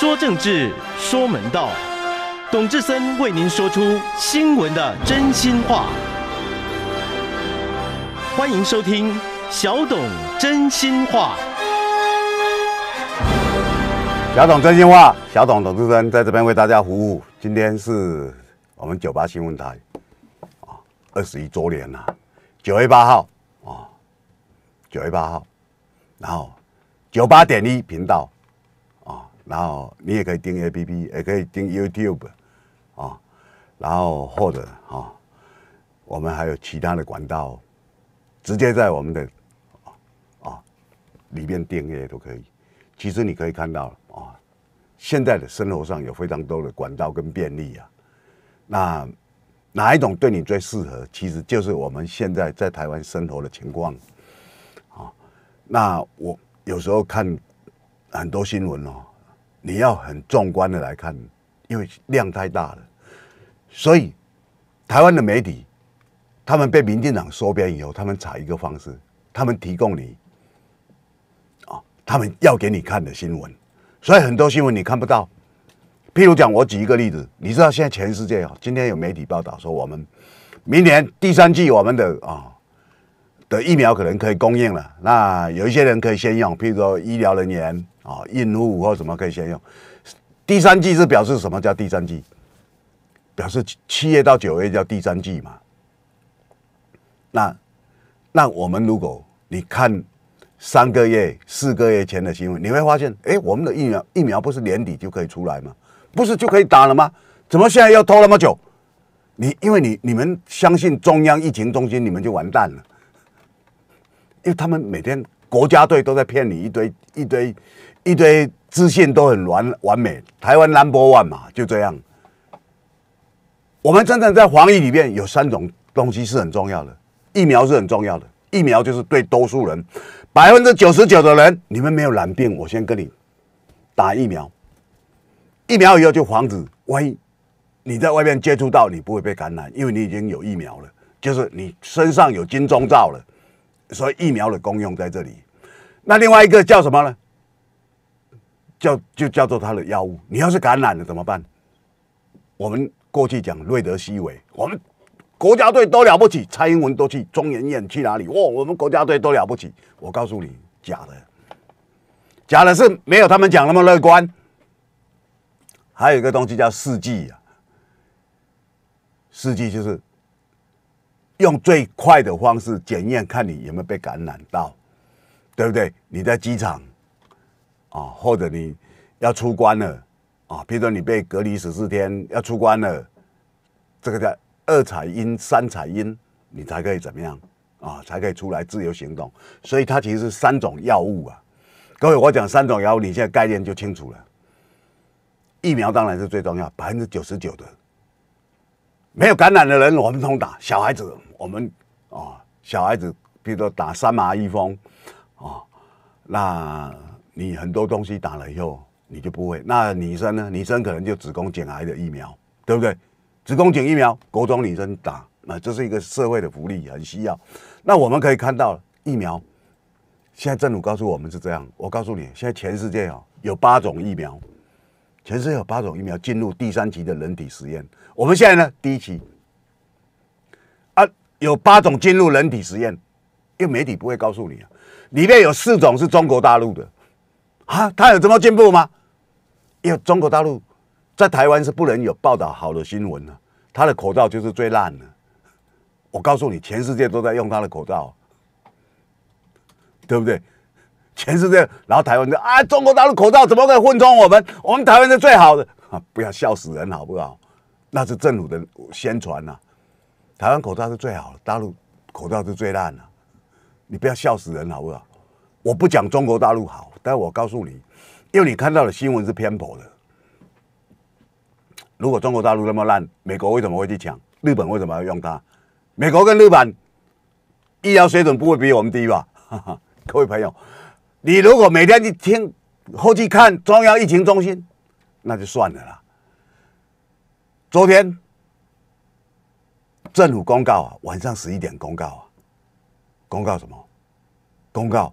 说政治，说门道，董志森为您说出新闻的真心话。欢迎收听小董真心话。小董真心话，小董董志森在这边为大家服务。今天是我们九八新闻台啊二十一周年了，九月八号啊，九月八号，然后九八点一频道。然后你也可以订 A P P，也可以订 YouTube，啊，然后或者啊，我们还有其他的管道，直接在我们的啊里面订阅都可以。其实你可以看到啊，现在的生活上有非常多的管道跟便利啊。那哪一种对你最适合？其实就是我们现在在台湾生活的情况。啊，那我有时候看很多新闻哦。你要很壮观的来看，因为量太大了，所以台湾的媒体，他们被民进党收编以后，他们采一个方式，他们提供你，啊，他们要给你看的新闻，所以很多新闻你看不到。譬如讲，我举一个例子，你知道现在全世界啊，今天有媒体报道说，我们明年第三季我们的啊的疫苗可能可以供应了，那有一些人可以先用，譬如说医疗人员。啊，印度五号什么可以先用？第三季是表示什么叫第三季？表示七月到九月叫第三季嘛？那那我们如果你看三个月、四个月前的新闻，你会发现，哎，我们的疫苗疫苗不是年底就可以出来吗？不是就可以打了吗？怎么现在要拖那么久？你因为你你们相信中央疫情中心，你们就完蛋了，因为他们每天国家队都在骗你一堆一堆。一堆支线都很完完美，台湾 number one 嘛就这样。我们真正在防疫里面有三种东西是很重要的，疫苗是很重要的，疫苗就是对多数人百分之九十九的人，你们没有染病，我先跟你打疫苗。疫苗以后就防止万一你在外面接触到，你不会被感染，因为你已经有疫苗了，就是你身上有金钟罩了。所以疫苗的功用在这里。那另外一个叫什么呢？叫就叫做它的药物，你要是感染了怎么办？我们过去讲瑞德西韦，我们国家队都了不起，蔡英文都去中研院去哪里？哇，我们国家队都了不起。我告诉你，假的，假的是没有他们讲那么乐观。还有一个东西叫试剂啊，试剂就是用最快的方式检验看你有没有被感染到，对不对？你在机场。啊，或者你要出关了啊，比如说你被隔离十四天要出关了，这个叫二彩音、三彩音，你才可以怎么样啊？才可以出来自由行动。所以它其实是三种药物啊。各位，我讲三种药物，你现在概念就清楚了。疫苗当然是最重要，百分之九十九的没有感染的人我们通打，小孩子我们啊，小孩子比如说打三麻一风啊，那。你很多东西打了以后你就不会。那女生呢？女生可能就子宫颈癌的疫苗，对不对？子宫颈疫苗，国中女生打，那这是一个社会的福利，很需要。那我们可以看到疫苗，现在政府告诉我们是这样。我告诉你，现在全世界哦有八种疫苗，全世界有八种疫苗进入第三期的人体实验。我们现在呢第一期啊有八种进入人体实验，因为媒体不会告诉你啊，里面有四种是中国大陆的。啊，他有这么进步吗？因为中国大陆在台湾是不能有报道好的新闻的，他的口罩就是最烂的。我告诉你，全世界都在用他的口罩，对不对？全世界，然后台湾就啊，中国大陆口罩怎么可以混充我们？我们台湾是最好的啊！不要笑死人好不好？那是政府的宣传呐，台湾口罩是最好的，大陆口罩是最烂的。你不要笑死人好不好？我不讲中国大陆好。但我告诉你，因为你看到的新闻是偏颇的。如果中国大陆那么烂，美国为什么会去抢？日本为什么要用它？美国跟日本医疗水准不会比我们低吧？各位朋友，你如果每天去听、后去看中央疫情中心，那就算了啦。昨天政府公告啊，晚上十一点公告啊，公告什么？公告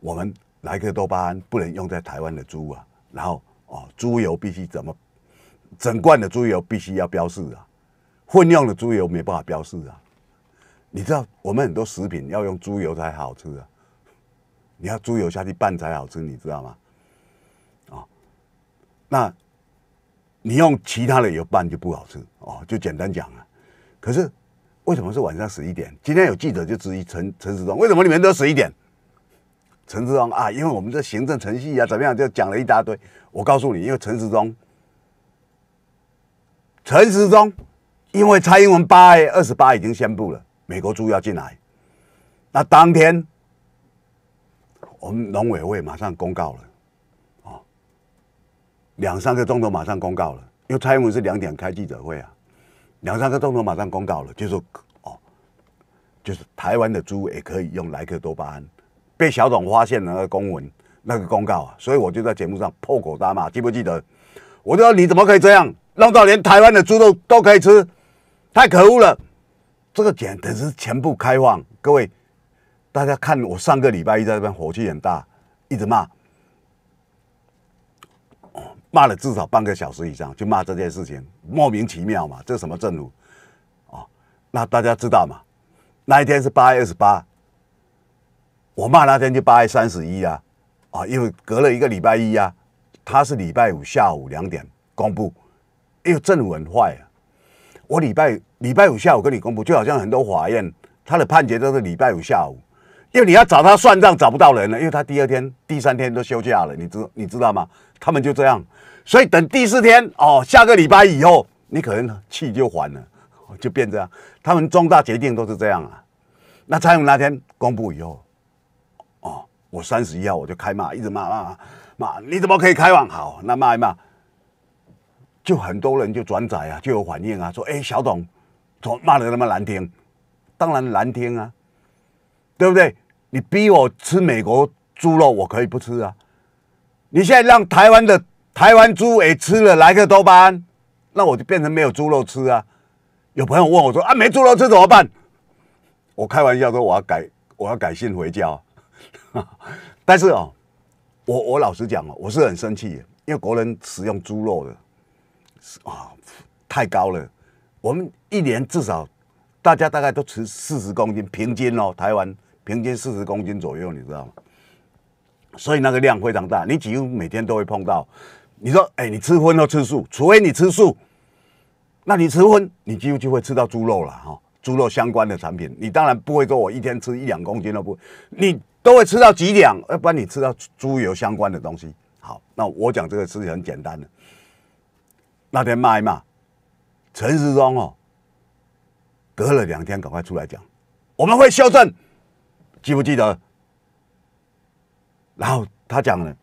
我们。莱克多巴胺不能用在台湾的猪啊，然后哦，猪油必须怎么整罐的猪油必须要标示啊，混用的猪油没办法标示啊。你知道我们很多食品要用猪油才好吃啊，你要猪油下去拌才好吃，你知道吗？哦，那你用其他的油拌就不好吃哦。就简单讲啊。可是为什么是晚上十一点？今天有记者就质疑陈陈时中，为什么你们都十一点？陈志忠啊，因为我们这行政程序啊怎么样就讲了一大堆。我告诉你，因为陈志忠，陈志忠，因为蔡英文八月二十八已经宣布了美国猪要进来，那当天我们农委会马上公告了，哦，两三个钟头马上公告了，因为蔡英文是两点开记者会啊，两三个钟头马上公告了，就说哦，就是台湾的猪也可以用莱克多巴胺。被小董发现那个公文、那个公告啊，所以我就在节目上破口大骂，记不记得？我就说你怎么可以这样，弄到连台湾的猪肉都可以吃，太可恶了！这个简直是全部开放，各位大家看，我上个礼拜一在这边火气很大，一直骂，骂了至少半个小时以上，就骂这件事情莫名其妙嘛，这是什么政府哦，那大家知道吗？那一天是八月二十八。我骂那天就八月三十一啊，啊，因为隔了一个礼拜一啊，他是礼拜五下午两点公布，哎呦，正文坏了。我礼拜礼拜五下午跟你公布，就好像很多法院他的判决都是礼拜五下午，因为你要找他算账找不到人了，因为他第二天、第三天都休假了，你知你知道吗？他们就这样，所以等第四天哦，下个礼拜以后，你可能气就缓了，就变这样。他们重大决定都是这样啊。那蔡文那天公布以后。我三十一号我就开骂，一直骂骂骂骂，你怎么可以开网？好？那骂一骂，就很多人就转载啊，就有反应啊，说哎小董，么骂得那么难听，当然难听啊，对不对？你逼我吃美国猪肉，我可以不吃啊。你现在让台湾的台湾猪也吃了莱克多巴胺，那我就变成没有猪肉吃啊。有朋友问我说啊，没猪肉吃怎么办？我开玩笑说我要改我要改姓回家。但是哦，我我老实讲哦，我是很生气，因为国人使用猪肉的啊太高了。我们一年至少大家大概都吃四十公斤平均哦，台湾平均四十公斤左右，你知道吗？所以那个量非常大，你几乎每天都会碰到。你说哎，你吃荤都吃素，除非你吃素，那你吃荤，你几乎就会吃到猪肉了哈。猪肉相关的产品，你当然不会说我一天吃一两公斤都不会，你。都会吃到几两，要不然你吃到猪油相关的东西。好，那我讲这个事情很简单的。那天卖嘛，陈时忠哦，隔了两天赶快出来讲，我们会修正，记不记得？然后他讲了，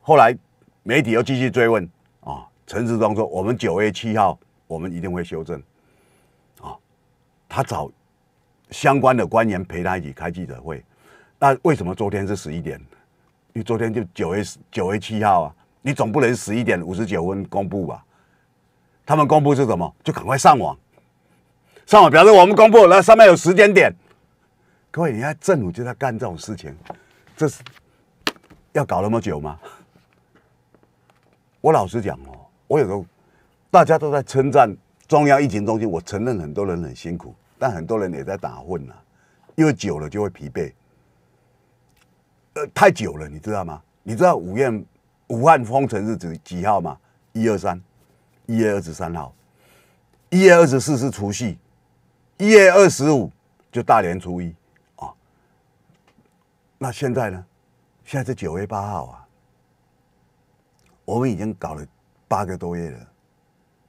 后来媒体又继续追问啊，陈时忠说我们九月七号我们一定会修正，啊，他找相关的官员陪他一起开记者会。那为什么昨天是十一点？因为昨天就九月九月七号啊，你总不能十一点五十九分公布吧？他们公布是什么？就赶快上网，上网表示我们公布，那上面有时间点。各位，你看政府就在干这种事情，这是要搞那么久吗？我老实讲哦，我有时候大家都在称赞中央疫情中心，我承认很多人很辛苦，但很多人也在打混啊，因为久了就会疲惫。呃，太久了，你知道吗？你知道五月武汉封城日子几号吗？一、二、三，一月二十三号，一月二十四是除夕，一月二十五就大年初一啊。那现在呢？现在是九月八号啊。我们已经搞了八个多月了，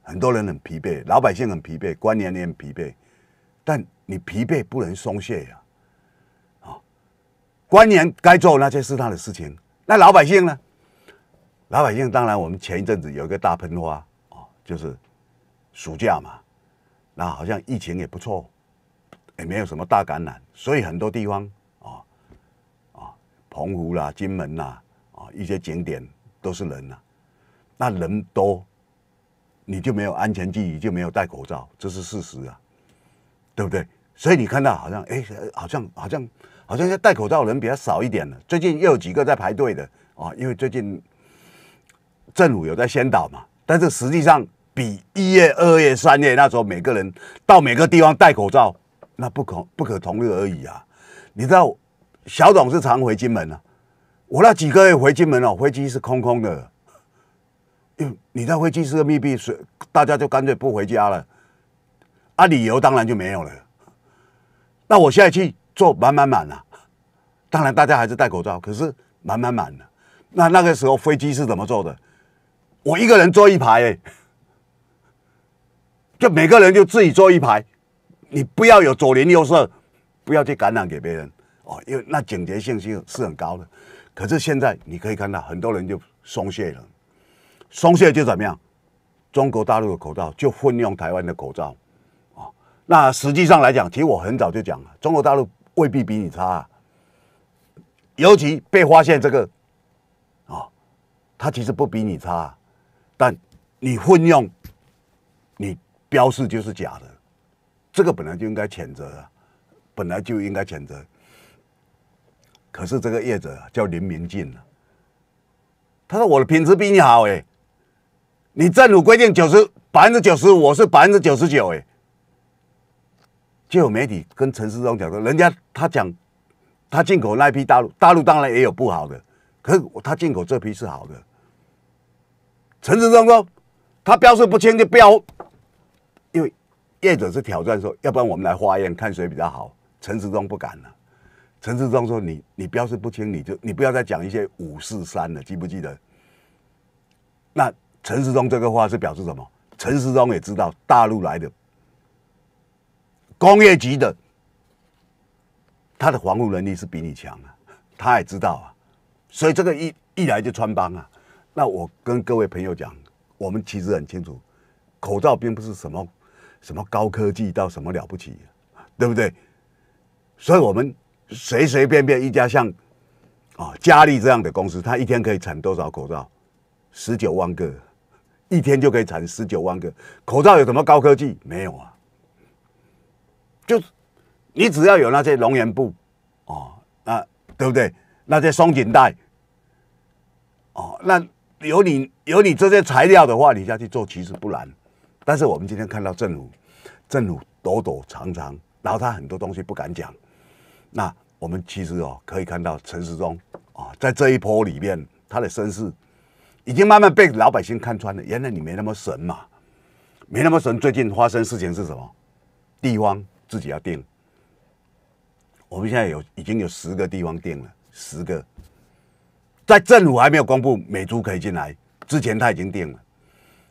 很多人很疲惫，老百姓很疲惫，官员也很疲惫，但你疲惫不能松懈呀。官员该做那些是他的事情，那老百姓呢？老百姓当然，我们前一阵子有一个大喷花就是暑假嘛，那好像疫情也不错，也没有什么大感染，所以很多地方啊啊，澎湖啦、金门啦啊，一些景点都是人呐。那人多，你就没有安全距离，就没有戴口罩，这是事实啊，对不对？所以你看到好像，哎，好像，好像。好像现在戴口罩人比较少一点了，最近又有几个在排队的啊，因为最近政府有在先导嘛。但是实际上比一月、二月、三月那时候，每个人到每个地方戴口罩，那不可不可同日而语啊。你知道，小董是常回金门啊，我那几个月回金门哦，飞机是空空的，因为你的飞机是个密闭，所大家就干脆不回家了，啊，理由当然就没有了。那我现在去。坐满满满了，当然大家还是戴口罩，可是满满满了。那那个时候飞机是怎么坐的？我一个人坐一排，就每个人就自己坐一排，你不要有左邻右舍，不要去感染给别人，哦，因为那警觉性是是很高的。可是现在你可以看到很多人就松懈了，松懈就怎么样？中国大陆的口罩就混用台湾的口罩，啊，那实际上来讲，其实我很早就讲了，中国大陆。未必比你差，尤其被发现这个，啊，他其实不比你差，但你混用，你标示就是假的，这个本来就应该谴责，本来就应该谴责。可是这个者、啊、叫林明进啊、他说我的品质比你好哎，你政府规定九十百分之九十，我是百分之九十九哎。就有媒体跟陈世忠讲说，人家他讲他进口那批大陆，大陆当然也有不好的，可是他进口这批是好的。陈世忠说他标示不清就不要，因为业者是挑战说，要不然我们来化验看谁比较好。陈世忠不敢了。陈世忠说你你标示不清，你就你不要再讲一些五四三了，记不记得？那陈世忠这个话是表示什么？陈世忠也知道大陆来的。工业级的，他的防护能力是比你强啊，他也知道啊，所以这个一一来就穿帮啊。那我跟各位朋友讲，我们其实很清楚，口罩并不是什么什么高科技到什么了不起，对不对？所以我们随随便便一家像啊佳丽这样的公司，它一天可以产多少口罩？十九万个，一天就可以产十九万个口罩，有什么高科技？没有啊。就你只要有那些熔岩布，哦，那对不对？那些松紧带，哦，那有你有你这些材料的话，你下去做其实不难。但是我们今天看到政府，政府躲躲藏藏，然后他很多东西不敢讲。那我们其实哦，可以看到陈世忠啊，在这一波里面，他的身世已经慢慢被老百姓看穿了。原来你没那么神嘛，没那么神。最近发生事情是什么？地方。自己要定，我们现在有已经有十个地方定了，十个，在政府还没有公布美猪可以进来之前，他已经定了，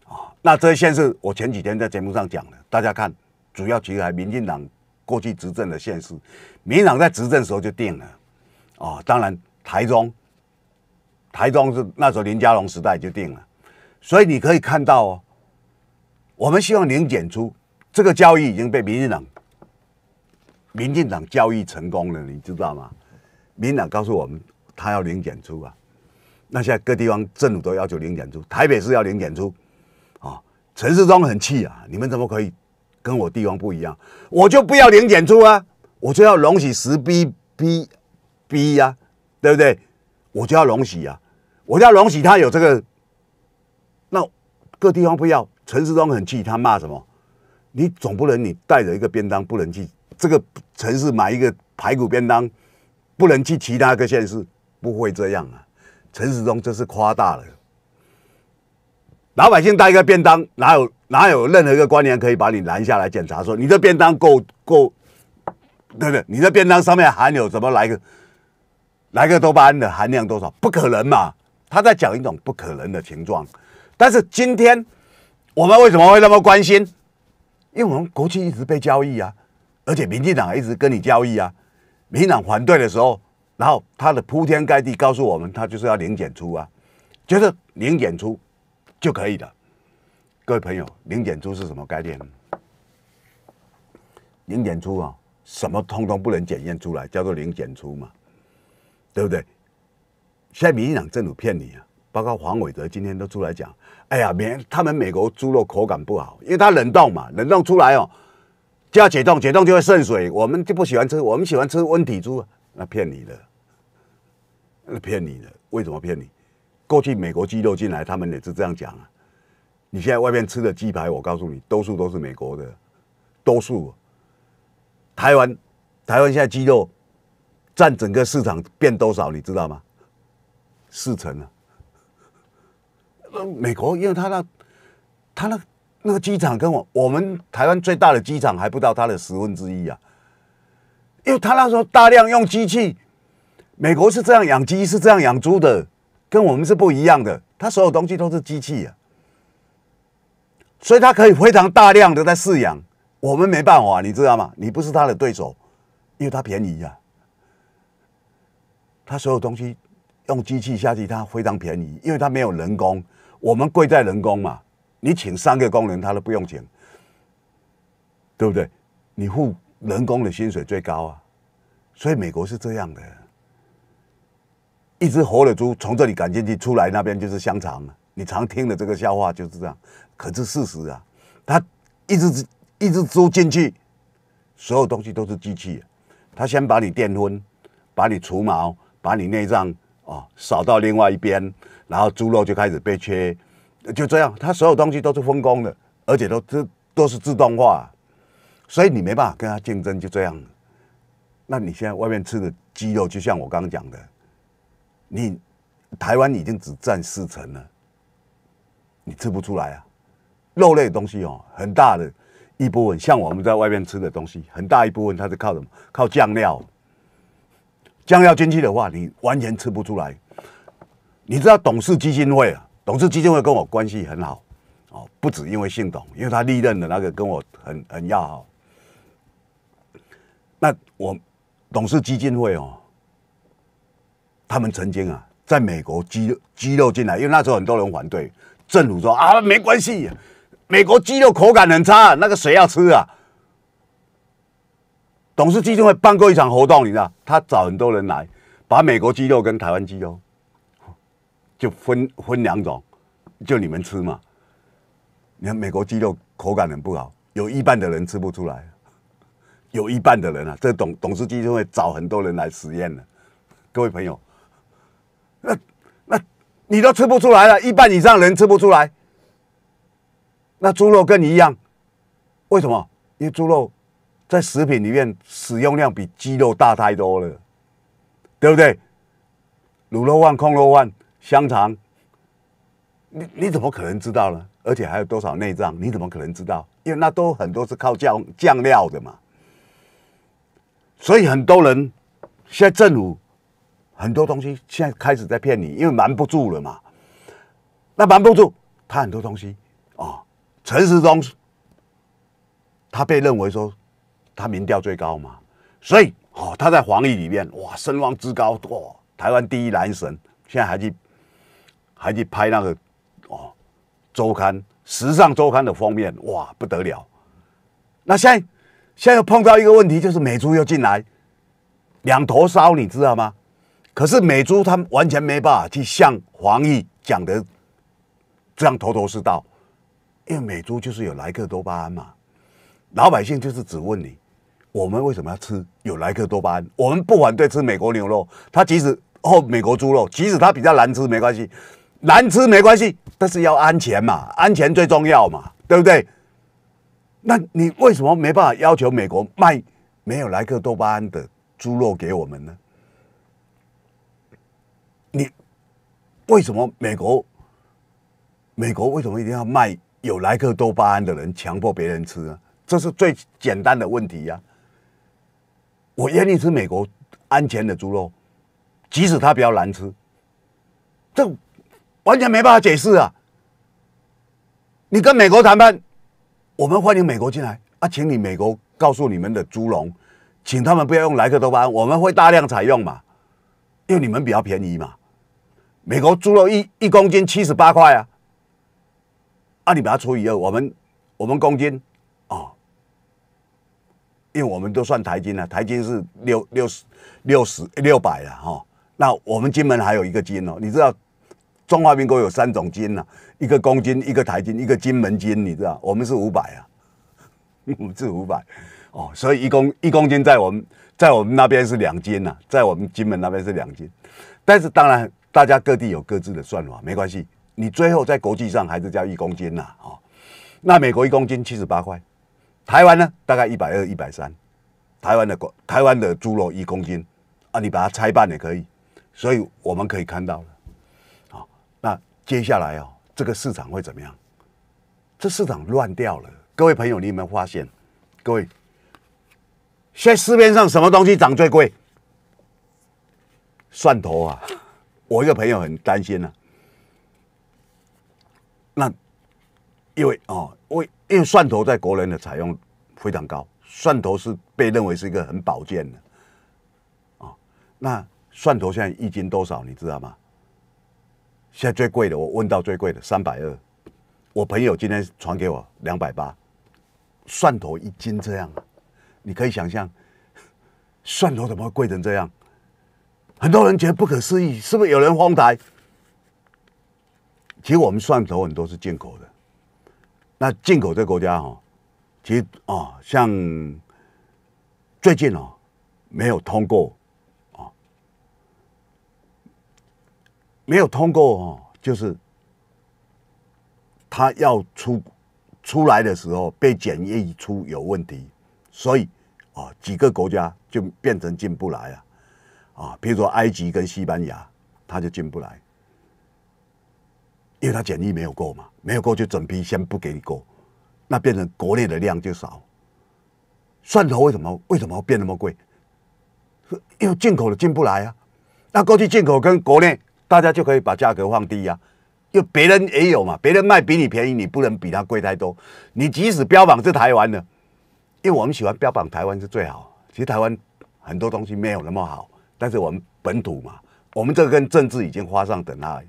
啊，那这些县是我前几天在节目上讲的，大家看，主要其实还民进党过去执政的县市，民进党在执政时候就定了，啊，当然台中，台中是那时候林佳龙时代就定了，所以你可以看到哦，我们希望零检出，这个交易已经被民进党。民进党交易成功了，你知道吗？民党告诉我们，他要零检出啊。那现在各地方政府都要求零检出，台北市要零检出啊。陈世忠很气啊，你们怎么可以跟我地方不一样？我就不要零检出啊，我就要容许十 B B B 呀，对不对？我就要容许啊，我就要容许他有这个。那各地方不要，陈世忠很气，他骂什么？你总不能你带着一个便当不能去。这个城市买一个排骨便当，不能去其他个县市，不会这样啊！陈市中这是夸大了。老百姓带一个便当，哪有哪有任何一个官员可以把你拦下来检查，说你的便当够够，对不对？你的便当上面含有什么来个来个多巴胺的含量多少？不可能嘛！他在讲一种不可能的情状。但是今天我们为什么会那么关心？因为我们国际一直被交易啊。而且民进党一直跟你交易啊，民党反对的时候，然后他的铺天盖地告诉我们，他就是要零检出啊，就得零检出就可以了。各位朋友，零检出是什么概念？零检出啊，什么通通不能检验出来，叫做零检出嘛，对不对？现在民进党政府骗你啊，包括黄伟哲今天都出来讲，哎呀，美他们美国猪肉口感不好，因为它冷冻嘛，冷冻出来哦。加解冻，解冻就会渗水，我们就不喜欢吃，我们喜欢吃温体猪，那骗你的，那骗你的，为什么骗你？过去美国鸡肉进来，他们也是这样讲啊。你现在外面吃的鸡排，我告诉你，多数都是美国的，多数。台湾，台湾现在鸡肉占整个市场变多少，你知道吗？四成啊。那美国，因为他那，他那。那个机场跟我我们台湾最大的机场还不到它的十分之一啊，因为他那时候大量用机器，美国是这样养鸡，是这样养猪的，跟我们是不一样的。他所有东西都是机器啊，所以他可以非常大量的在饲养，我们没办法，你知道吗？你不是他的对手，因为他便宜呀，他所有东西用机器下去，他非常便宜，因为他没有人工，我们贵在人工嘛。你请三个工人，他都不用请，对不对？你付人工的薪水最高啊，所以美国是这样的：一只活的猪从这里赶进去，出来那边就是香肠了。你常听的这个笑话就是这样，可是事实啊，它一只一只猪进去，所有东西都是机器。它先把你电昏，把你除毛，把你内脏啊扫到另外一边，然后猪肉就开始被切。就这样，他所有东西都是分工的，而且都自都是自动化，所以你没办法跟他竞争。就这样，那你现在外面吃的鸡肉，就像我刚刚讲的，你台湾已经只占四成了，你吃不出来啊。肉类东西哦，很大的一部分，像我们在外面吃的东西，很大一部分它是靠什么？靠酱料。酱料进去的话，你完全吃不出来。你知道董事基金会啊？董事基金会跟我关系很好哦，不止因为姓董，因为他历任的那个跟我很很要好。那我董事基金会哦，他们曾经啊在美国肉肌肉进来，因为那时候很多人反对，政府说啊没关系，美国肌肉口感很差，那个谁要吃啊？董事基金会办过一场活动，你知道，他找很多人来，把美国肌肉跟台湾肌肉。就分分两种，就你们吃嘛。你看美国鸡肉口感很不好，有一半的人吃不出来，有一半的人啊，这董董事基金会找很多人来实验的。各位朋友，那那你都吃不出来了，一半以上人吃不出来。那猪肉跟你一样，为什么？因为猪肉在食品里面使用量比鸡肉大太多了，对不对？卤肉饭、空肉饭。香肠，你你怎么可能知道呢？而且还有多少内脏，你怎么可能知道？因为那都很多是靠酱酱料的嘛。所以很多人现在政府很多东西现在开始在骗你，因为瞒不住了嘛。那瞒不住，他很多东西啊，陈时中他被认为说他民调最高嘛，所以哦他在黄议里面哇声望之高，哇台湾第一男神，现在还去还去拍那个哦，周刊《时尚周刊》的封面，哇，不得了！那现现在碰到一个问题，就是美珠又进来，两头烧，你知道吗？可是美猪他完全没办法去像黄毅讲的这样头头是道，因为美珠就是有莱克多巴胺嘛。老百姓就是只问你，我们为什么要吃有莱克多巴胺？我们不反对吃美国牛肉，它即使哦美国猪肉，即使它比较难吃，没关系。难吃没关系，但是要安全嘛，安全最重要嘛，对不对？那你为什么没办法要求美国卖没有莱克多巴胺的猪肉给我们呢？你为什么美国美国为什么一定要卖有莱克多巴胺的人强迫别人吃啊？这是最简单的问题呀！我愿意吃美国安全的猪肉，即使它比较难吃，这。完全没办法解释啊！你跟美国谈判，我们欢迎美国进来啊，请你美国告诉你们的猪农，请他们不要用莱克多巴，胺，我们会大量采用嘛，因为你们比较便宜嘛。美国猪肉一一公斤七十八块啊，啊，你把它除以二，我们我们公斤哦，因为我们都算台斤了，台斤是六六十六十六百了哈。那我们金门还有一个金哦，你知道？中华民国有三种金呐，一个公斤，一个台金，一个金门金，你知道？我们是五百啊，我们是五百哦，所以一公一公斤在我们在我们那边是两斤呐，在我们金门那边是两斤，但是当然大家各地有各自的算法，没关系，你最后在国际上还是叫一公斤呐啊。那美国一公斤七十八块，台湾呢大概一百二一百三，台湾的国台湾的猪肉一公斤啊，你把它拆半也可以，所以我们可以看到了。接下来哦，这个市场会怎么样？这市场乱掉了。各位朋友，你有没有发现？各位，现在市面上什么东西涨最贵？蒜头啊！我一个朋友很担心呢。那因为哦，为因为蒜头在国人的采用非常高，蒜头是被认为是一个很保健的啊。那蒜头现在一斤多少？你知道吗？现在最贵的，我问到最贵的三百二，我朋友今天传给我两百八，蒜头一斤这样，你可以想象，蒜头怎么会贵成这样？很多人觉得不可思议，是不是有人哄抬？其实我们蒜头很多是进口的，那进口这国家哈，其实啊，像最近哦，没有通过。没有通过哦，就是他要出出来的时候被检疫出有问题，所以啊，几个国家就变成进不来了啊。比如说埃及跟西班牙，他就进不来，因为他检疫没有过嘛，没有过就整批先不给你过，那变成国内的量就少。蒜头为什么为什么变那么贵？因为进口的进不来啊，那过去进口跟国内。大家就可以把价格放低呀，因为别人也有嘛，别人卖比你便宜，你不能比他贵太多。你即使标榜是台湾的，因为我们喜欢标榜台湾是最好，其实台湾很多东西没有那么好，但是我们本土嘛，我们这跟政治已经划上等号。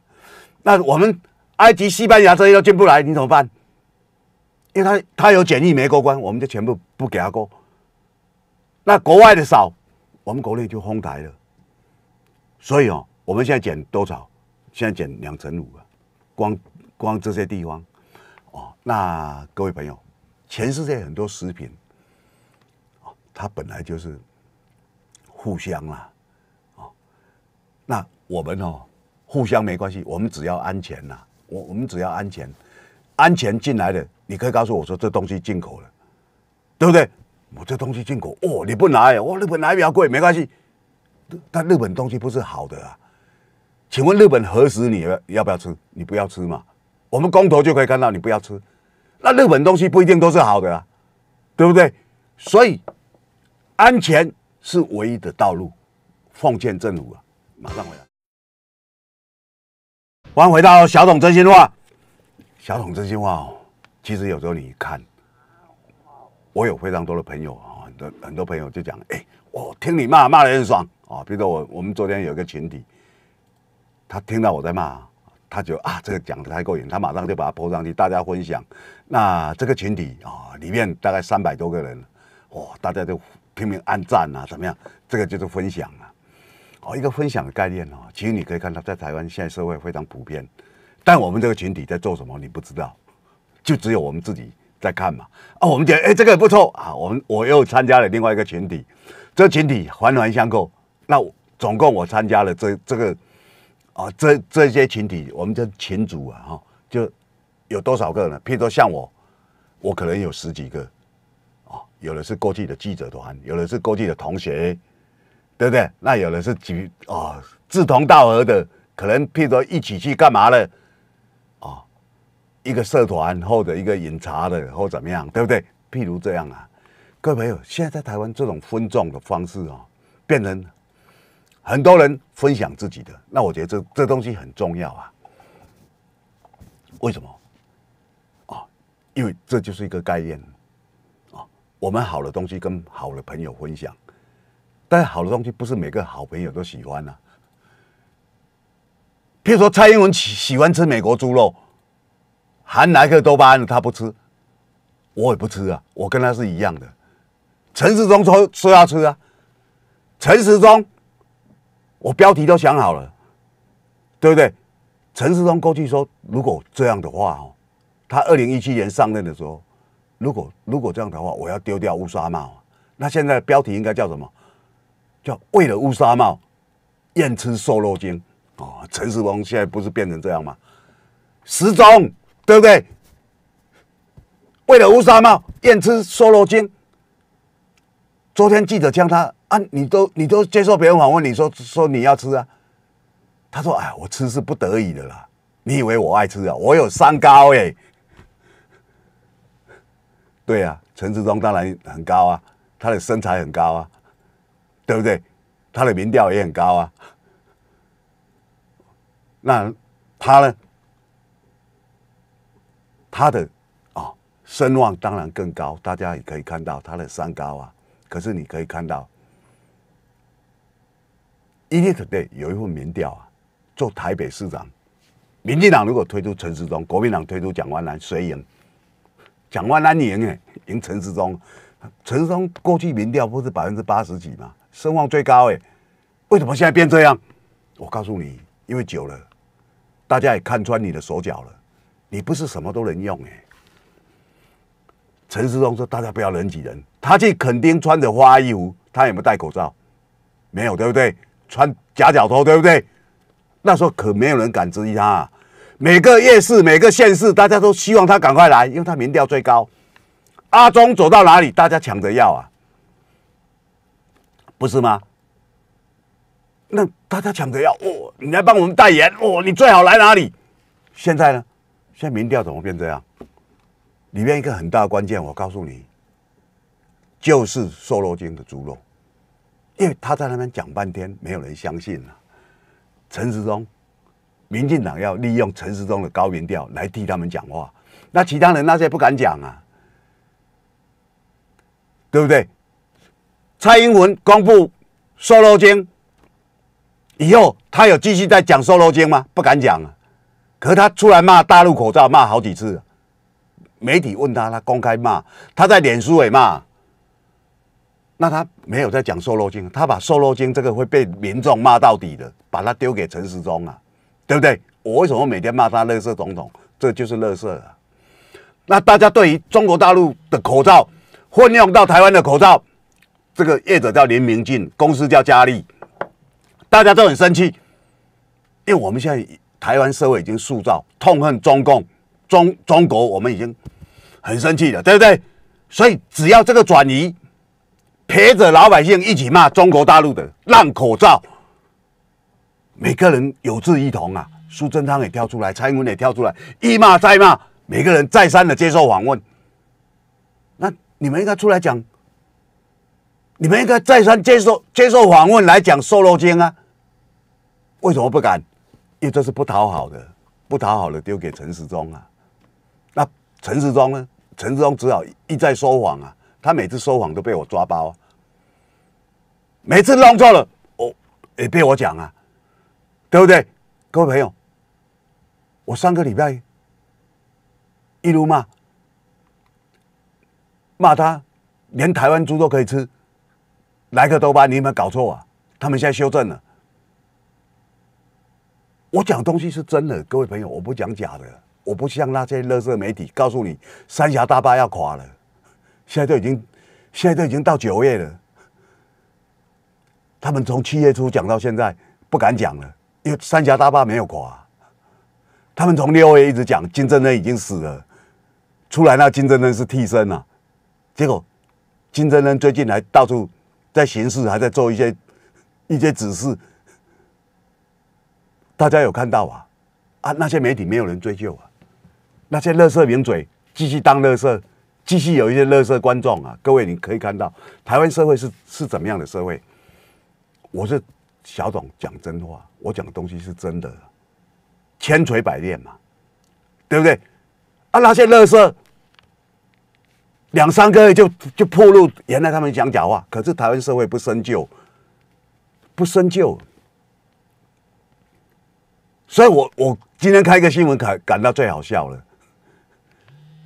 那我们埃及、西班牙这些都进不来，你怎么办？因为他他有检疫没过关，我们就全部不给他过。那国外的少，我们国内就封台了。所以哦。我们现在减多少？现在减两成五啊！光光这些地方哦，那各位朋友，全世界很多食品，哦，它本来就是互相啊，哦，那我们哦，互相没关系，我们只要安全呐。我我们只要安全，安全进来的，你可以告诉我说这东西进口了，对不对？我这东西进口哦，你不来，我日本拿比较贵，没关系。但日本东西不是好的啊。请问日本何实你要不要吃？你不要吃嘛？我们公投就可以看到你不要吃。那日本东西不一定都是好的，啊，对不对？所以安全是唯一的道路。奉劝政府啊，马上回来。欢迎回到小董真心话。小董真心话哦，其实有时候你看，我有非常多的朋友啊，很多很多朋友就讲，哎，我听你骂骂的很爽啊。比如说我，我们昨天有个群体。他听到我在骂，他就啊，这个讲的太过瘾，他马上就把它播上去，大家分享。那这个群体啊，里面大概三百多个人，哇，大家都拼命按赞啊，怎么样？这个就是分享啊，哦，一个分享的概念哦。其实你可以看到，在台湾现在社会非常普遍，但我们这个群体在做什么，你不知道，就只有我们自己在看嘛。哦，我们觉得哎，这个不错啊，我们我又参加了另外一个群体，这群体环环相扣。那总共我参加了这这个。啊，这这些群体，我们叫群组啊，哈，就有多少个呢？譬如说像我，我可能有十几个，啊，有的是过去的记者团，有的是过去的同学，对不对？那有的是几啊，志同道合的，可能譬如说一起去干嘛了，啊，一个社团或者一个饮茶的或怎么样，对不对？譬如这样啊，各位朋友，现在在台湾这种分众的方式啊，变成。很多人分享自己的，那我觉得这这东西很重要啊。为什么？啊，因为这就是一个概念啊。我们好的东西跟好的朋友分享，但是好的东西不是每个好朋友都喜欢啊。譬如说蔡英文喜喜欢吃美国猪肉，含莱克多巴胺他不吃，我也不吃啊，我跟他是一样的。陈世忠说说要吃啊，陈世忠我标题都想好了，对不对？陈世忠过去说，如果这样的话，哦，他二零一七年上任的时候，如果如果这样的话，我要丢掉乌纱帽。那现在标题应该叫什么？叫为了乌纱帽，燕吃瘦肉精。哦，陈世忠现在不是变成这样吗？时钟对不对？为了乌纱帽，燕吃瘦肉精。昨天记者将他。你都你都接受别人访问，你说说你要吃啊？他说：“哎，我吃是不得已的啦。你以为我爱吃啊？我有三高哎，对啊，陈志忠当然很高啊，他的身材很高啊，对不对？他的民调也很高啊。那他呢？他的啊，声望当然更高。大家也可以看到他的三高啊。可是你可以看到。” o d a 对有一份民调啊，做台北市长，民进党如果推出陈时中，国民党推出蒋万南，谁赢？蒋万安赢诶，赢陈时中。陈时中过去民调不是百分之八十几吗？声望最高诶，为什么现在变这样？我告诉你，因为久了，大家也看穿你的手脚了，你不是什么都能用诶。陈世忠说：“大家不要人挤人，他去垦丁穿着花衣服，他有没有戴口罩？没有，对不对？”穿假脚头，对不对？那时候可没有人敢质疑他。啊。每个夜市、每个县市，大家都希望他赶快来，因为他民调最高。阿中走到哪里，大家抢着要啊，不是吗？那大家抢着要哦，你来帮我们代言哦，你最好来哪里？现在呢？现在民调怎么变这样？里面一个很大的关键，我告诉你，就是瘦肉精的猪肉。因为他在那边讲半天，没有人相信了。陈时中，民进党要利用陈时中的高音调来替他们讲话，那其他人那些不敢讲啊，对不对？蔡英文公布瘦肉精以后，他有继续在讲瘦肉精吗？不敢讲啊。可是他出来骂大陆口罩，骂好几次。媒体问他，他公开骂，他在脸书也骂。那他没有在讲瘦肉精，他把瘦肉精这个会被民众骂到底的，把它丢给陈时中啊，对不对？我为什么每天骂他垃色总统？这就是垃色啊！那大家对于中国大陆的口罩混用到台湾的口罩，这个业者叫林明进，公司叫佳丽，大家都很生气，因为我们现在台湾社会已经塑造痛恨中共、中中国，我们已经很生气了，对不对？所以只要这个转移。陪着老百姓一起骂中国大陆的烂口罩，每个人有志一同啊！苏贞昌也跳出来，蔡英文也跳出来，一骂再骂，每个人再三的接受访问。那你们应该出来讲，你们应该再三接受接受访问来讲瘦肉精啊？为什么不敢？因为这是不讨好的，不讨好的丢给陈时中啊。那陈时中呢？陈时中只好一再说谎啊。他每次说谎都被我抓包，每次弄错了我也被我讲啊，对不对，各位朋友？我上个礼拜一路骂骂他，连台湾猪都可以吃，莱克多巴你有没有搞错啊？他们现在修正了，我讲东西是真的，各位朋友，我不讲假的，我不像那些乐色媒体告诉你三峡大坝要垮了。现在都已经，现在都已经到九月了。他们从七月初讲到现在不敢讲了，因为三峡大坝没有垮。他们从六月一直讲金正恩已经死了，出来那金正恩是替身了。结果金正恩最近还到处在巡视，还在做一些一些指示。大家有看到啊？啊，那些媒体没有人追究啊，那些乐色名嘴继续当乐色。继续有一些乐色观众啊，各位，你可以看到台湾社会是是怎么样的社会。我是小董，讲真话，我讲的东西是真的，千锤百炼嘛，对不对？啊，那些乐色，两三个月就就破露，原来他们讲假话，可是台湾社会不深究，不深究，所以我我今天开个新闻感感到最好笑了。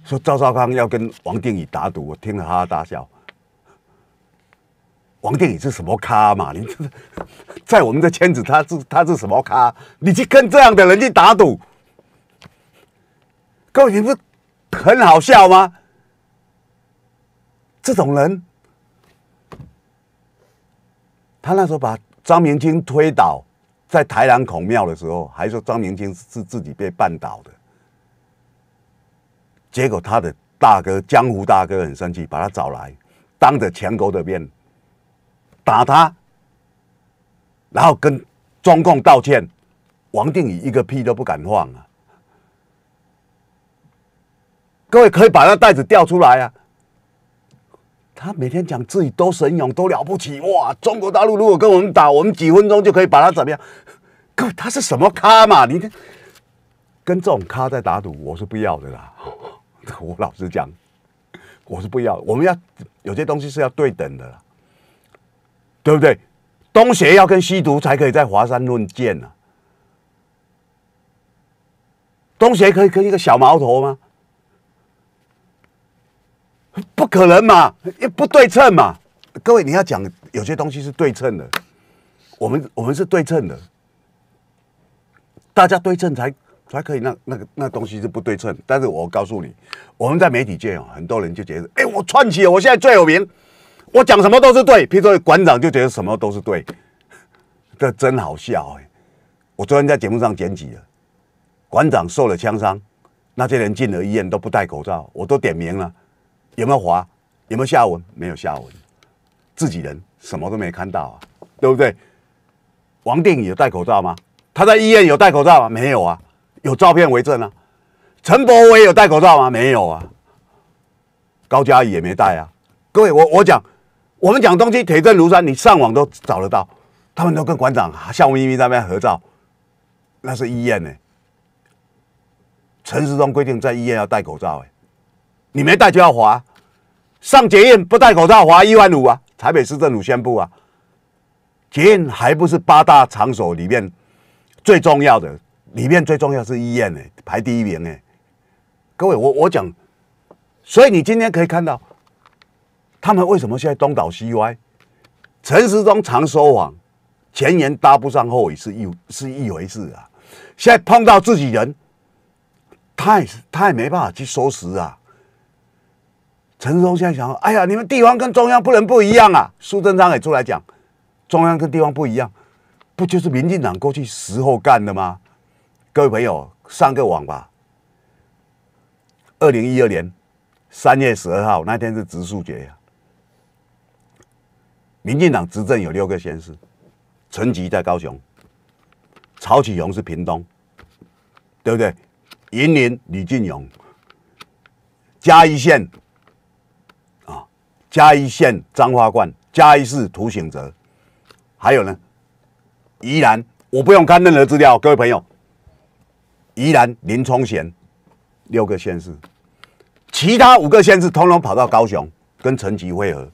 说赵少康要跟王定宇打赌，我听了哈哈大笑。王定宇是什么咖嘛？你这是在我们的圈子，他是他是什么咖？你去跟这样的人去打赌，各位，你不很好笑吗？这种人，他那时候把张明清推倒在台南孔庙的时候，还说张明清是自己被绊倒的。结果他的大哥江湖大哥很生气，把他找来，当着全狗的面打他，然后跟中共道歉。王定宇一个屁都不敢放啊！各位可以把那袋子掉出来啊！他每天讲自己多神勇，多了不起哇！中国大陆如果跟我们打，我们几分钟就可以把他怎么样？各位他是什么咖嘛？你跟这种咖在打赌，我是不要的啦。我老实讲，我是不要。我们要有些东西是要对等的，对不对？东邪要跟西毒才可以在华山论剑呢。东邪可以跟一个小毛头吗？不可能嘛，也不对称嘛。各位，你要讲有些东西是对称的，我们我们是对称的，大家对称才。才可以，那那个那东西是不对称。但是我告诉你，我们在媒体界哦，很多人就觉得，哎，我串起，我现在最有名，我讲什么都是对。譬如说馆长就觉得什么都是对，这真好笑哎！我昨天在节目上剪辑了，馆长受了枪伤，那些人进了医院都不戴口罩，我都点名了，有没有滑？有没有下文？没有下文，自己人什么都没看到啊，对不对？王定宇有戴口罩吗？他在医院有戴口罩吗？没有啊。有照片为证啊！陈伯威有戴口罩吗？没有啊。高嘉怡也没戴啊。各位，我我讲，我们讲东西铁证如山，你上网都找得到。他们都跟馆长笑眯眯在那边合照，那是医院呢。陈时中规定在医院要戴口罩，哎，你没戴就要罚。上捷运不戴口罩罚一万五啊！台北市政府宣布啊，捷运还不是八大场所里面最重要的。里面最重要是医院呢，排第一名呢。各位，我我讲，所以你今天可以看到，他们为什么现在东倒西歪？陈时中常说谎，前言搭不上后语是一是一回事啊。现在碰到自己人，他也是他也没办法去收拾啊。陈时中现在想，哎呀，你们地方跟中央不能不一样啊。苏贞昌也出来讲，中央跟地方不一样，不就是民进党过去时候干的吗？各位朋友，上个网吧。二零一二年三月十二号那天是植树节呀。民进党执政有六个县市，陈吉在高雄，曹启荣是屏东，对不对？云林李进勇，嘉义县啊，嘉义县张化冠，嘉义市涂醒哲，还有呢，宜兰，我不用看任何资料，各位朋友。宜兰林冲贤六个县市，其他五个县市通通跑到高雄跟陈吉会合。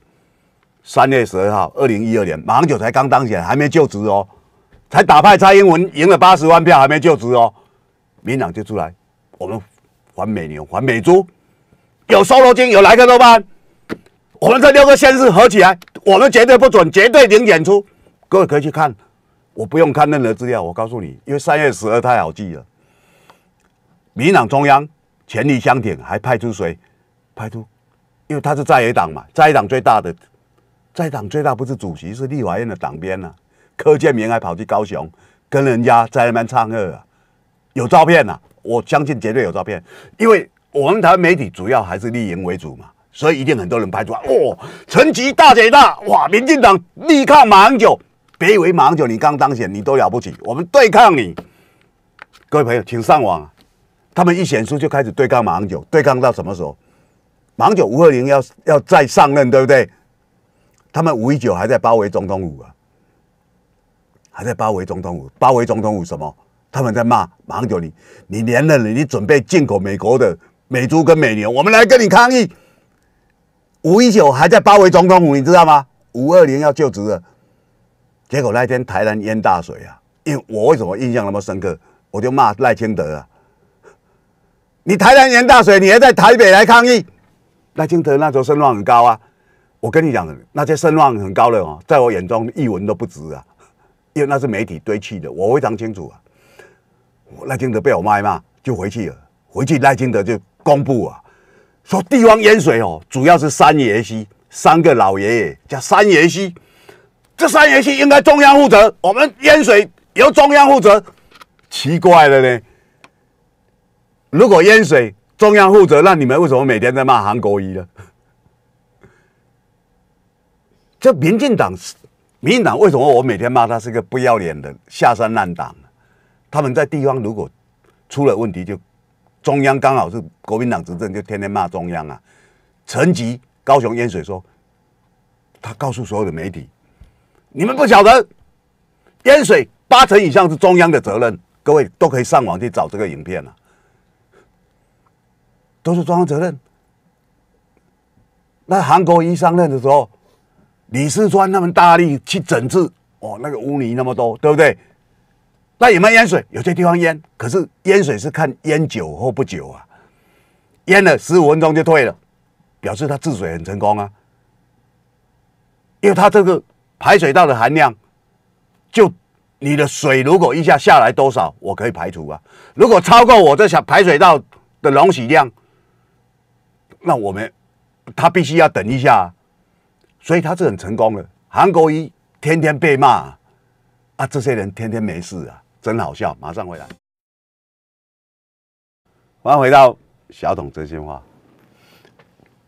三月十二号，二零一二年，马英九才刚当选，还没就职哦，才打败蔡英文赢了八十万票，还没就职哦，民党就出来，我们还美牛还美猪，有收罗金有莱克多巴。我们这六个县市合起来，我们绝对不准，绝对零点出。各位可以去看，我不用看任何资料，我告诉你，因为三月十二太好记了。民党中央权力相挺，还派出谁？派出，因为他是在野党嘛，在野党最大的，在野党最大不是主席，是立法院的党鞭啊。柯建明还跑去高雄跟人家在那边唱啊，有照片呐，我相信绝对有照片，因为我们台湾媒体主要还是立言为主嘛，所以一定很多人拍出来。哇，陈吉大姐大哇，民进党力抗马英九，别以为马英九你刚当选你都了不起，我们对抗你。各位朋友，请上网。他们一选出就开始对抗马英九，对抗到什么时候？马英九五二零要要再上任，对不对？他们五一九还在包围总统府啊，还在包围总统府，包围总统府什么？他们在骂马英九，你你连任了，你准备进口美国的美猪跟美牛，我们来跟你抗议。五一九还在包围总统府，你知道吗？五二零要就职了，结果那一天台南淹大水啊！因为我为什么印象那么深刻？我就骂赖清德啊。你台南淹大水，你还在台北来抗议？赖清德那时候声望很高啊，我跟你讲，那些声望很高的哦，在我眼中一文都不值啊，因为那是媒体堆砌的，我非常清楚啊。赖清德被我骂嘛，就回去了。回去赖清德就公布啊，说地方淹水哦，主要是三爷溪，三个老爷爷叫三爷溪，这三爷溪应该中央负责，我们淹水由中央负责，奇怪了呢。如果淹水，中央负责，那你们为什么每天在骂韩国瑜呢？这民进党，民进党为什么我每天骂他是个不要脸的下三滥党？他们在地方如果出了问题，就中央刚好是国民党执政，就天天骂中央啊。陈吉高雄淹水说，他告诉所有的媒体，你们不晓得淹水八成以上是中央的责任，各位都可以上网去找这个影片啊。都是中方责任。那韩国一上任的时候，李世川他们大力去整治哦，那个污泥那么多，对不对？那有没有淹水？有些地方淹，可是淹水是看淹久或不久啊。淹了十五分钟就退了，表示他治水很成功啊。因为他这个排水道的含量，就你的水如果一下下来多少，我可以排除啊。如果超过我这小排水道的容许量，那我们，他必须要等一下，所以他是很成功的。韩国一天天被骂，啊，这些人天天没事啊，真好笑。马上回来，欢迎回到小董真心话。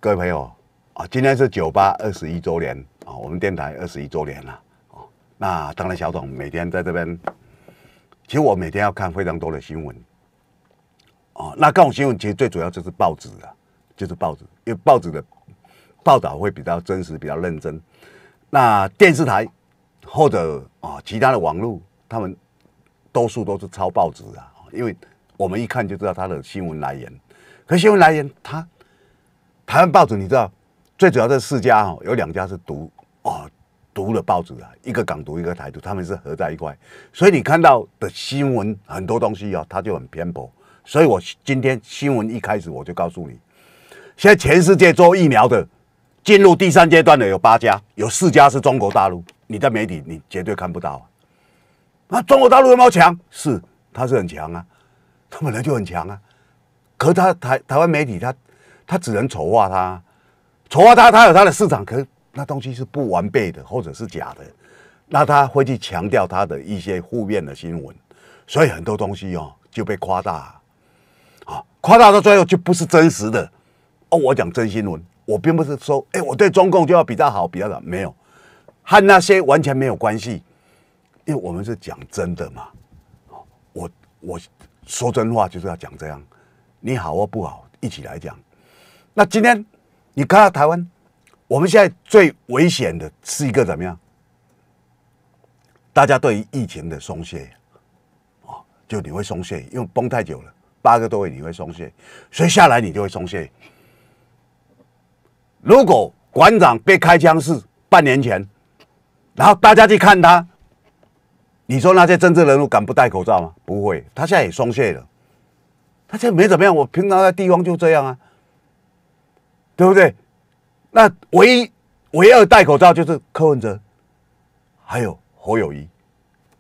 各位朋友啊，今天是九八二十一周年啊，我们电台二十一周年了啊。那当然，小董每天在这边，其实我每天要看非常多的新闻，啊，那各种新闻其实最主要就是报纸啊。就是报纸，因为报纸的报道会比较真实、比较认真。那电视台或者啊其他的网络，他们多数都是抄报纸啊，因为我们一看就知道它的新闻来源。可新闻来源，它台湾报纸你知道，最主要的四家哦，有两家是读哦。读了报纸啊，一个港独，一个台独，他们是合在一块，所以你看到的新闻很多东西哦，它就很偏颇。所以我今天新闻一开始我就告诉你。现在全世界做疫苗的进入第三阶段的有八家，有四家是中国大陆。你在媒体你绝对看不到啊！那中国大陆有没有强？是，他是很强啊，他本来就很强啊。可是他台台湾媒体他他只能丑化他，丑化他，他有他的市场，可是那东西是不完备的，或者是假的。那他会去强调他的一些负面的新闻，所以很多东西哦就被夸大，啊，夸大到最后就不是真实的。我讲真新闻，我并不是说，哎，我对中共就要比较好、比较冷，没有，和那些完全没有关系，因为我们是讲真的嘛。我我说真话就是要讲这样，你好或不好一起来讲。那今天你看到台湾，我们现在最危险的是一个怎么样？大家对于疫情的松懈，哦，就你会松懈，因为绷太久了，八个多月你会松懈，所以下来你就会松懈。如果馆长被开枪是半年前，然后大家去看他，你说那些政治人物敢不戴口罩吗？不会，他现在也松懈了，他现在没怎么样。我平常在地方就这样啊，对不对？那唯一、唯二戴口罩就是柯文哲，还有侯友谊，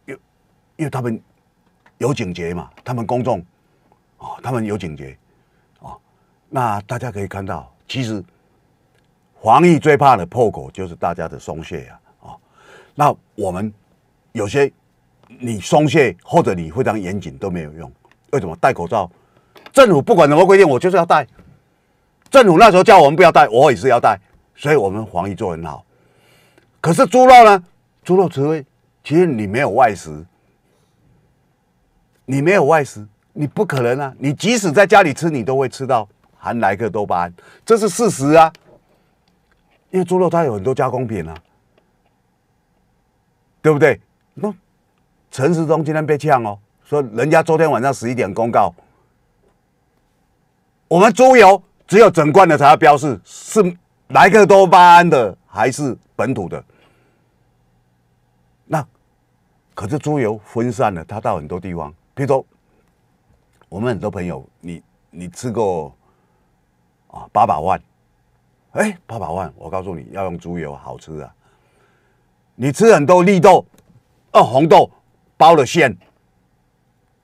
因因为他们有警觉嘛，他们公众啊，他们有警觉啊。那大家可以看到，其实。防疫最怕的破口就是大家的松懈呀！啊，那我们有些你松懈或者你非常严谨都没有用。为什么戴口罩？政府不管什么规定，我就是要戴。政府那时候叫我们不要戴，我也是要戴，所以我们防疫做很好。可是猪肉呢？猪肉除非其实你没有外食，你没有外食，你不可能啊！你即使在家里吃，你都会吃到含莱克多巴胺，这是事实啊！因为猪肉它有很多加工品啊，对不对？那陈时忠今天被呛哦，说人家昨天晚上十一点公告，我们猪油只有整罐的才要标示是莱克多巴胺的还是本土的。那可是猪油分散了，它到很多地方，比如说我们很多朋友，你你吃过啊八百万。哎，八百万！我告诉你要用猪油好吃啊。你吃很多绿豆，哦，红豆包了馅，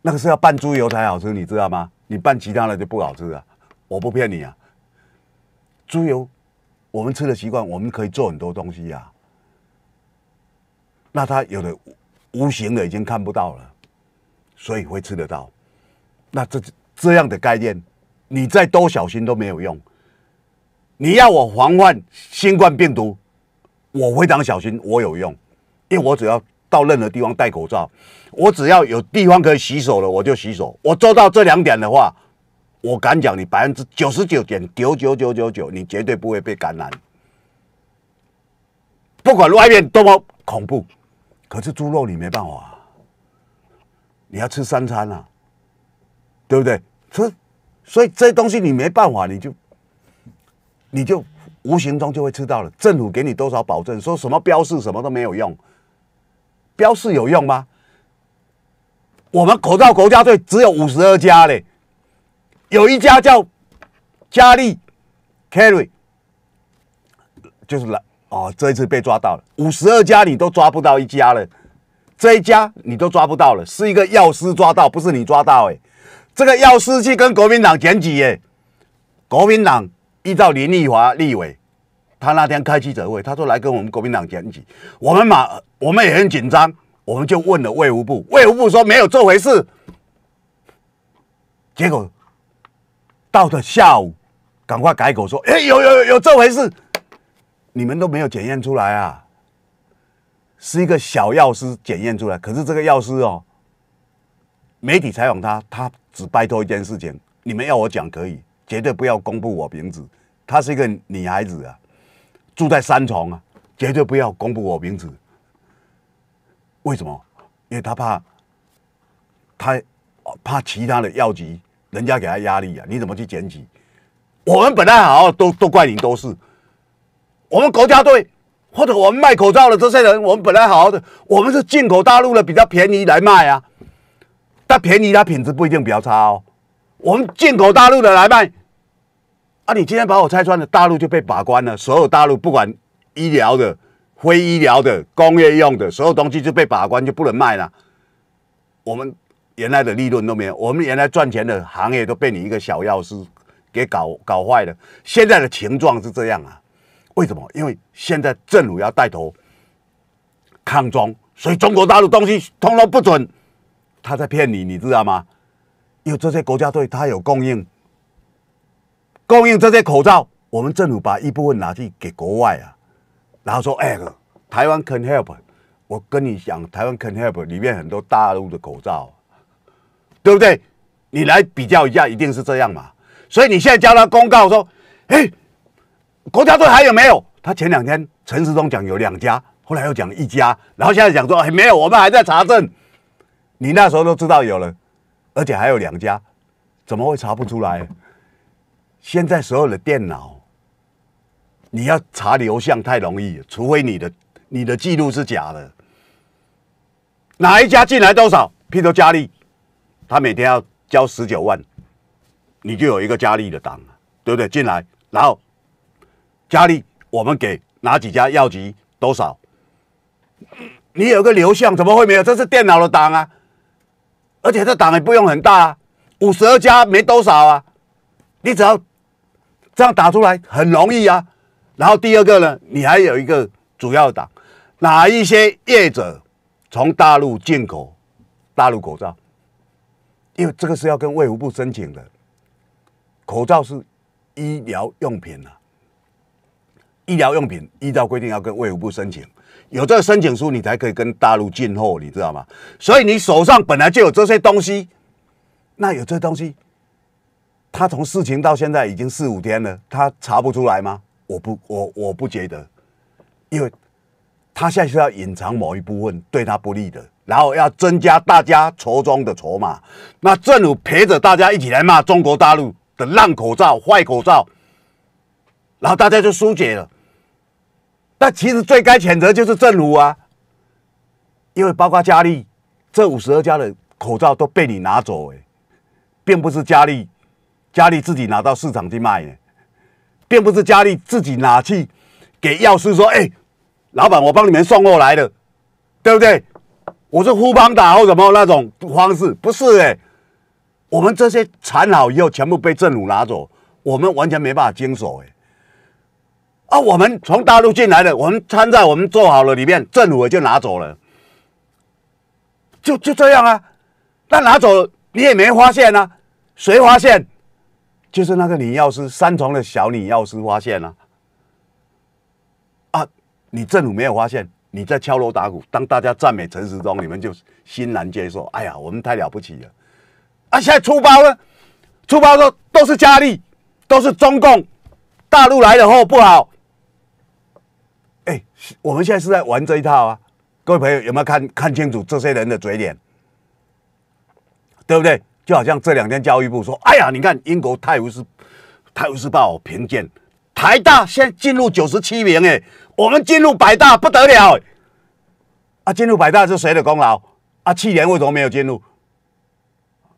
那个是要拌猪油才好吃，你知道吗？你拌其他的就不好吃啊！我不骗你啊，猪油，我们吃的习惯，我们可以做很多东西呀。那它有的无形的已经看不到了，所以会吃得到。那这这样的概念，你再多小心都没有用。你要我防范新冠病毒，我非常小心，我有用，因为我只要到任何地方戴口罩，我只要有地方可以洗手了，我就洗手。我做到这两点的话，我敢讲，你百分之九十九点九九九九九，你绝对不会被感染。不管外面多么恐怖，可是猪肉你没办法，你要吃三餐啊，对不对？所所以这些东西你没办法，你就。你就无形中就会吃到了政府给你多少保证，说什么标示什么都没有用，标示有用吗？我们口罩国家队只有五十二家嘞，有一家叫佳丽 c a r r 就是来哦，这一次被抓到了。五十二家你都抓不到一家了，这一家你都抓不到了，是一个药师抓到，不是你抓到诶。这个药师去跟国民党检举诶，国民党。依照林立华立委，他那天开记者会，他说来跟我们国民党讲起，我们马我们也很紧张，我们就问了卫武部，卫武部说没有这回事，结果到了下午，赶快改口说，哎，有有有有这回事，你们都没有检验出来啊，是一个小药师检验出来，可是这个药师哦，媒体采访他，他只拜托一件事情，你们要我讲可以。绝对不要公布我名字，她是一个女孩子啊，住在三重啊，绝对不要公布我名字。为什么？因为她怕，她怕其他的药局人家给她压力啊。你怎么去捡起？我们本来好，都都怪你都是。我们国家队或者我们卖口罩的这些人，我们本来好好的，我们是进口大陆的比较便宜来卖啊。但便宜，它品质不一定比较差哦。我们进口大陆的来卖。啊！你今天把我拆穿了，大陆就被把关了，所有大陆不管医疗的、非医疗的、工业用的所有东西就被把关，就不能卖了。我们原来的利润都没有，我们原来赚钱的行业都被你一个小药师给搞搞坏了。现在的情况是这样啊？为什么？因为现在政府要带头抗中，所以中国大陆东西通通不准。他在骗你，你知道吗？因为这些国家队他有供应。供应这些口罩，我们政府把一部分拿去给国外啊，然后说：“哎，台湾 can help。”我跟你讲，台湾 can help 里面很多大陆的口罩，对不对？你来比较一下，一定是这样嘛。所以你现在叫他公告说：“哎，国家队还有没有？”他前两天陈时中讲有两家，后来又讲一家，然后现在讲说：“没有，我们还在查证。”你那时候都知道有了，而且还有两家，怎么会查不出来？现在所有的电脑，你要查流向太容易，除非你的你的记录是假的。哪一家进来多少？譬如佳丽，他每天要交十九万，你就有一个佳丽的档，对不对？进来，然后佳丽我们给哪几家药局多少？你有个流向，怎么会没有？这是电脑的档啊，而且这档也不用很大，啊，五十二家没多少啊，你只要。这样打出来很容易啊。然后第二个呢，你还有一个主要党，哪一些业者从大陆进口大陆口罩？因为这个是要跟卫福部申请的，口罩是医疗用品啊，医疗用品依照规定要跟卫福部申请，有这个申请书你才可以跟大陆进货，你知道吗？所以你手上本来就有这些东西，那有这东西。他从事情到现在已经四五天了，他查不出来吗？我不，我我不觉得，因为，他现在是要隐藏某一部分对他不利的，然后要增加大家仇装的筹码。那政府陪着大家一起来骂中国大陆的烂口罩、坏口罩，然后大家就疏解了。但其实最该谴责就是政府啊，因为包括佳丽这五十二家的口罩都被你拿走哎，并不是佳丽。佳丽自己拿到市场去卖，并不是佳丽自己拿去给药师说：“哎，老板，我帮你们送过来的，对不对？”我是互帮打或什么那种方式，不是哎。我们这些产好以后，全部被政府拿走，我们完全没办法经手哎。啊，我们从大陆进来的，我们掺在我们做好了里面，政府也就拿走了，就就这样啊。那拿走你也没发现啊，谁发现？就是那个女药师，三重的小女药师发现了、啊，你政府没有发现你在敲锣打鼓，当大家赞美陈时中，你们就欣然接受。哎呀，我们太了不起了，啊，现在出包了，出包说都是佳丽，都是中共大陆来的货不好。哎，我们现在是在玩这一套啊，各位朋友有没有看看清楚这些人的嘴脸，对不对？就好像这两天教育部说：“哎呀，你看英国《泰晤士泰晤士报》评鉴，台大现在进入九十七名，哎，我们进入百大不得了！啊，进入百大是谁的功劳？啊，去年为什么没有进入？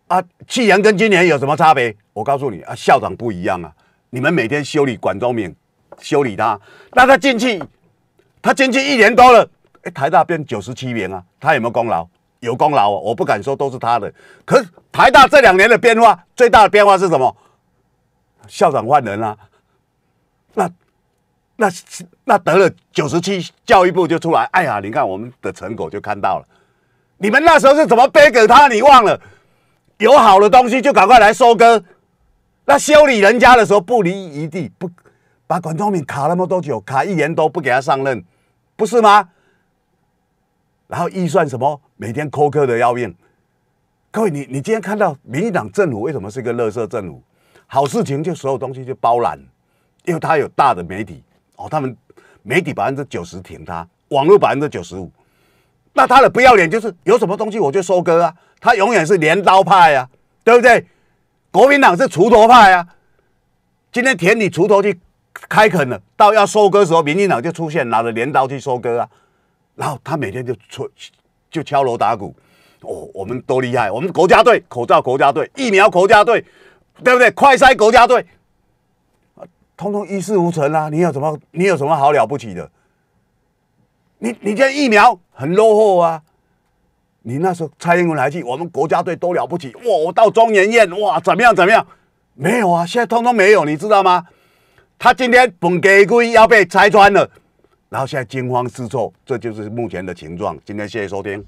啊，去年跟今年有什么差别？我告诉你，啊，校长不一样啊！你们每天修理管中闵，修理他，那他进去，他进去一年多了，哎，台大变九十七名啊，他有没有功劳？”有功劳哦，我不敢说都是他的，可是台大这两年的变化最大的变化是什么？校长换人啊！那、那、那得了九十七，教育部就出来，哎呀，你看我们的成果就看到了。你们那时候是怎么背给他？你忘了？有好的东西就赶快来收割。那修理人家的时候不离一地，不把管中敏卡那么多久，卡一年多不给他上任，不是吗？然后预算什么？每天扣抠的要命。各位，你你今天看到民进党政府为什么是一个垃圾政府？好事情就所有东西就包揽，因为他有大的媒体哦，他们媒体百分之九十填他，网络百分之九十五。那他的不要脸就是有什么东西我就收割啊，他永远是镰刀派啊，对不对？国民党是锄头派啊，今天田里锄头去开垦了，到要收割的时候，民进党就出现拿着镰刀去收割啊。然后他每天就出就敲锣打鼓，哦，我们多厉害！我们国家队口罩国家队疫苗国家队，对不对？快塞国家队，啊，通通一事无成啦！你有什么？你有什么好了不起的？你你这在疫苗很落后啊！你那时候蔡英文来去我们国家队都了不起哇！我到中研宴哇，怎么样怎么样？没有啊，现在通通没有，你知道吗？他今天本该归要被拆穿了。然后现在惊慌失措，这就是目前的情状。今天谢谢收听。